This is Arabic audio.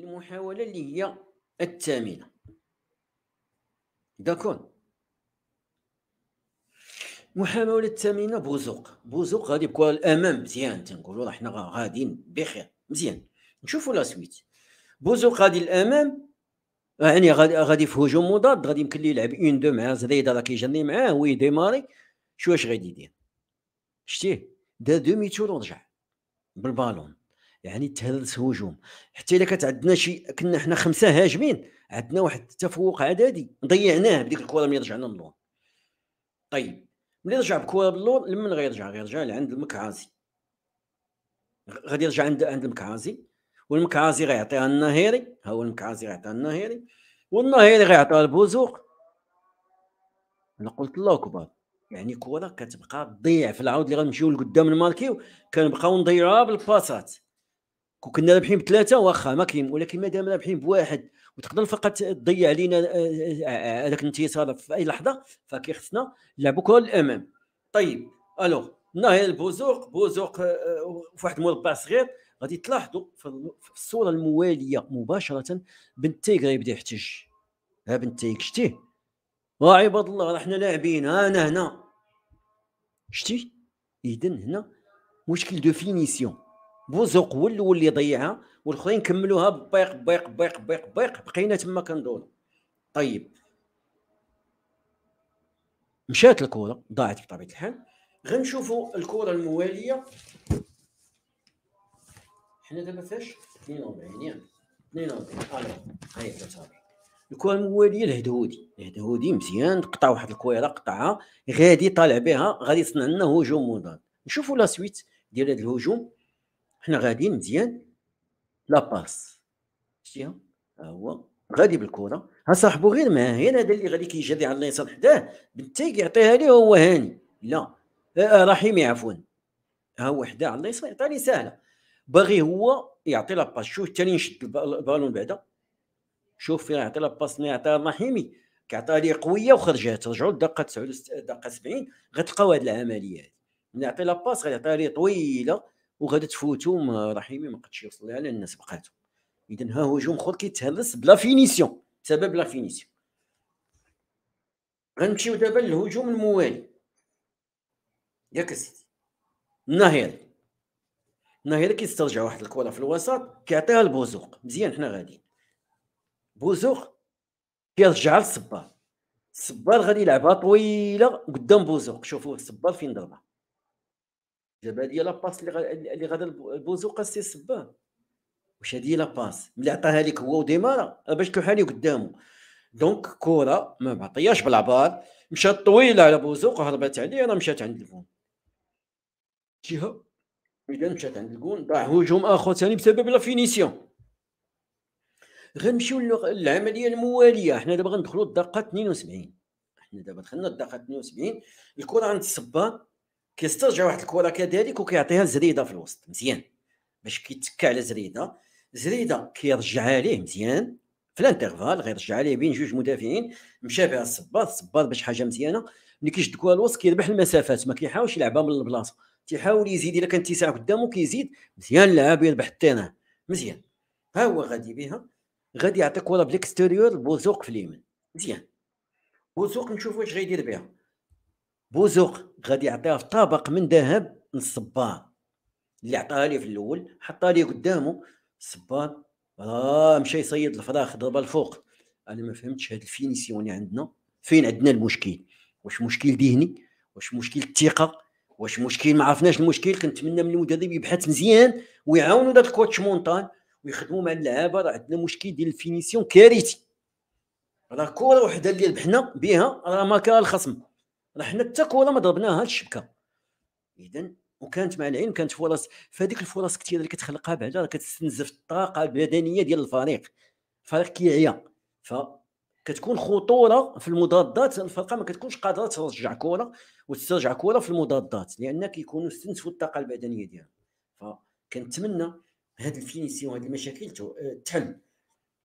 المحاولة اللي هي الثامنة داكون المحاولة الثامنة بوزوق بوزوق غادي يبقى الأمام مزيان تنقولوا راه حنا غاديين بخير مزيان نشوفوا لا سويت بوزوق غادي الأمام آه، يعني غادي غادي في هجوم مضاد غادي يمكن ليه يلعب اون دو مع زريده راه كيجني معاه وي ديماري شو اش غادي يدير شتيه دا دو ميتور ورجع بالبالون يعني تهلس هجوم حتى الا كانت عندنا شي كنا حنا خمسه هاجمين عندنا واحد التفوق عددي ضيعناه بديك الكره ملي رجعنا للور طيب ملي رجع بكره باللور لمن غيرجع غيرجع لعند المكعازي غادي يرجع عند عند المكعازي والمكعازي غيعطيها النهيري ها هو المكعازي غيعطيها النهيري والنهيري غيعطيها البوزوق انا قلت الله اكبر يعني كره كتبقى تضيع في العود اللي غنمشيو لقدام الماركيو كنبقاو نضيعوها بالباسات كون كنا رابحين بثلاثه واخا ما كاين ولكن ما دام رابحين بواحد وتقدر فقط تضيع علينا آه، آه، آه، هذاك الانتصار في اي لحظه فكيخصنا نلعبوا كره الامام طيب الو ناهي البوزوق بوزوق في واحد المربع صغير غادي تلاحظوا في الصوره المواليه مباشره بن تيغ غيبدا يحتج ها بن تيغ شتيه راه عباد الله راه حنا لاعبين انا هنا شتي اذا هنا مشكل دو فينيسيون بوزوق هو الاول اللي ضيعها والاخرين كملوها بيق بيق بيق بيق بيق بقينا تما كندورو طيب مشات الكره ضاعت بطبيعه الحال غنشوفوا الكره المواليه حنا دابا فاش 42 يعني 42 الو الكره المواليه الهدهودي الهدهودي مزيان قطع واحد الكويره قطعها غادي طالع بها غادي يصنع لنا هجوم مضاد نشوفوا لا سويت ديال هذا الهجوم حنا غاديين مزيان لا باس شتيها ها هو غادي بالكره ها صاحبو غير هنا هذا اللي غادي كيجري على اليسار حداه بنتي كيعطيها ليه هو هاني لا آه، آه، رحيمي عفوا ها هو حداه على اليسار يعطيها سهله باغي هو يعطي لاباس شوف الثاني نشد البالون بعدا شوف فين يعطي لاباس يعطيها لرحيمي كيعطيها ليه قويه وخرجات رجعوا للدقه 79 دقه 70 غتلقاو هذه العمليه هذه نعطي لاباس غيعطيها ليه طويله وغادي تفوتو آه، رحيمي ما قدش يوصل لها لان سبقاتو اذا ها هجوم اخر كيتهلس بلا فينيسيون بسبب لا فينيسيون غنمشيو دابا للهجوم الموالي ياك سيدي النهيري النهيري كيسترجع واحد الكره في الوسط كيعطيها لبوزوق مزيان حنا غاديين بوزوق كيرجعها للصبار الصبار غادي يلعبها طويله قدام بوزوق شوفوا الصبار فين ضربها دابا هذه لاباس اللي غادا البوزوقه السي سباه واش هذه لاباس ملي عطاها لك هو وديمارا اه باش كحالي قدامه دونك كره ما بعطياش بالعبار مشات طويله على بوزوق هربت عليه راه مشات عند الجون جهه اذا مشات عند الجون ضاع هجوم اخر ثاني بسبب لا فينيسيون غنمشيو للعمليه المواليه حنا دابا غندخلو الدقه 72 حنا دابا دخلنا الدقه 72 الكره عند الصبان كيسترجع واحد الكره كذلك وكيعطيها زريده في الوسط مزيان باش كيتكى على زريده زريده كيرجعها ليه مزيان في الانترفال غيرجعها ليه بين جوج مدافعين مشى بها الصباط الصباط باش حاجه مزيانه ملي كيشد كره الوسط كيربح المسافات ما كيحاولش يلعبها من البلاصه تيحاول يزيد الا كان اتساع قدامه كيزيد مزيان اللاعب يربح التيران مزيان ها هو غادي بها غادي يعطي كره بالاكستيريور بوزوق في اليمين مزيان بوزوق نشوف واش غيدير بها بوزوق غادي يعطيها في طبق من ذهب للصبان اللي عطاها لي في الاول حطها لي قدامه الصبان راه مشى يصيد الفراخ ضربه الفوق انا ما فهمتش هاد الفينيسيون اللي عندنا فين عندنا المشكل واش مشكل ذهني واش مشكل الثقه واش مشكل ما عرفناش المشكل كنتمنى من المدرب يبحث مزيان ويعاونوا داك الكوتش مونتان ويخدموا مع اللعابه راه عندنا مشكل ديال الفينيسيون كارثي راه كره وحده اللي ربحنا بها راه كان الخصم راه حنا حتى كره ما ضربناها الشبكه اذا وكانت مع العلم كانت فرص فهذيك الفرص كثيره اللي كتخلقها بعدا راه كتستنزف الطاقه البدنيه ديال الفريق الفريق كيعيا ف كتكون خطوره في المضادات الفرقه ما كتكونش قادره ترجع كره وتسترجع كره في المضادات لان كيكونوا استنزفوا الطاقه البدنيه ديالهم فكنتمنى هاد الفينيسيون هذه المشاكل تحل